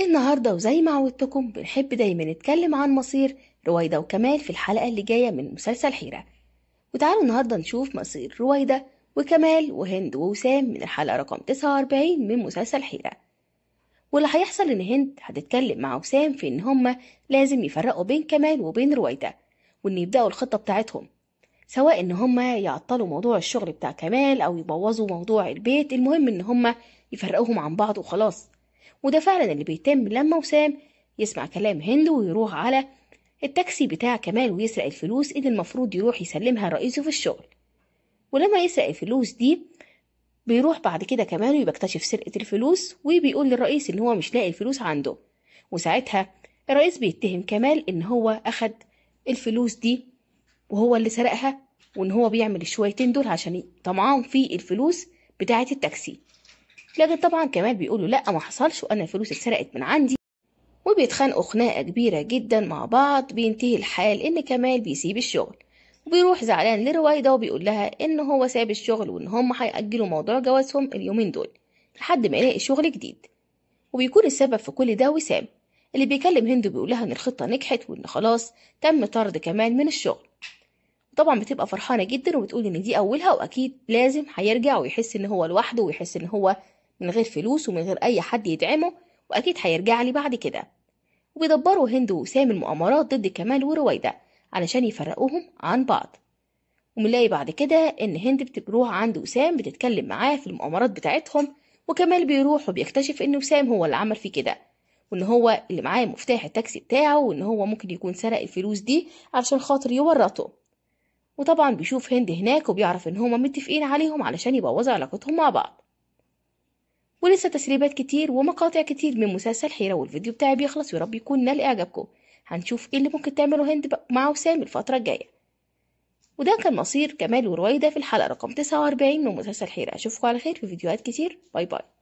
النهاردة وزي ما عودتكم بنحب دايما نتكلم عن مصير رويدة وكمال في الحلقة اللي جاية من مسلسل حيرة وتعالوا النهاردة نشوف مصير رويدة وكمال وهند ووسام من الحلقة رقم 49 من مسلسل حيرة واللي هيحصل إن هند هتتكلم مع وسام في إن هما لازم يفرقوا بين كمال وبين رويدة وإن يبدأوا الخطة بتاعتهم سواء إن هما يعطلوا موضوع الشغل بتاع كمال أو يبوظوا موضوع البيت المهم إن هما يفرقوهم عن بعض وخلاص وده فعلا اللي بيتم لما وسام يسمع كلام هند ويروح على التاكسي بتاع كمال ويسرق الفلوس اللي المفروض يروح يسلمها رئيسه في الشغل ولما يسرق الفلوس دي بيروح بعد كده كمان وبيكتشف سرقة الفلوس وبيقول للرئيس إن هو مش لاقي الفلوس عنده وساعتها الرئيس بيتهم كمال إن هو أخد الفلوس دي وهو اللي سرقها وإن هو بيعمل الشويتين دول عشان طمعان في الفلوس بتاعة التاكسي لكن طبعا كمال بيقولوا لا ما حصلش وانا الفلوس اتسرقت من عندي وبيتخانقوا خناقه كبيره جدا مع بعض بينتهي الحال ان كمال بيسيب الشغل وبيروح زعلان لرويدة وبيقول لها ان هو ساب الشغل وان هم هيأجلوا موضوع جوازهم اليومين دول لحد ما يلاقي شغل جديد وبيكون السبب في كل ده وسام اللي بيكلم هند بيقول لها ان الخطه نجحت وان خلاص تم طرد كمال من الشغل طبعا بتبقى فرحانه جدا وبتقول ان دي اولها واكيد لازم هيرجع ويحس ان هو لوحده ويحس ان هو من غير فلوس ومن غير أي حد يدعمه وأكيد هيرجع لي بعد كده وبيدبروا هند وسام المؤامرات ضد كمال ورويدة علشان يفرقوهم عن بعض ومنلاقي بعد كده إن هند بتروح عند وسام بتتكلم معاه في المؤامرات بتاعتهم وكمال بيروح وبيكتشف إن وسام هو اللي عمل فيه كده وإن هو اللي معاه مفتاح التاكسي بتاعه وإن هو ممكن يكون سرق الفلوس دي علشان خاطر يورطه وطبعا بيشوف هند هناك وبيعرف ان هما متفقين عليهم علشان يبوظوا علاقتهم مع بعض ولسه تسريبات كتير ومقاطع كتير من مسلسل حيرة والفيديو بتاعي بيخلص ويا رب يكون نال إعجابكم هنشوف ايه اللي ممكن تعمله هند مع وسام الفترة الجاية وده كان مصير كمال ورويدة في الحلقة رقم 49 من مسلسل حيرة أشوفكم على خير في فيديوهات كتير باي باي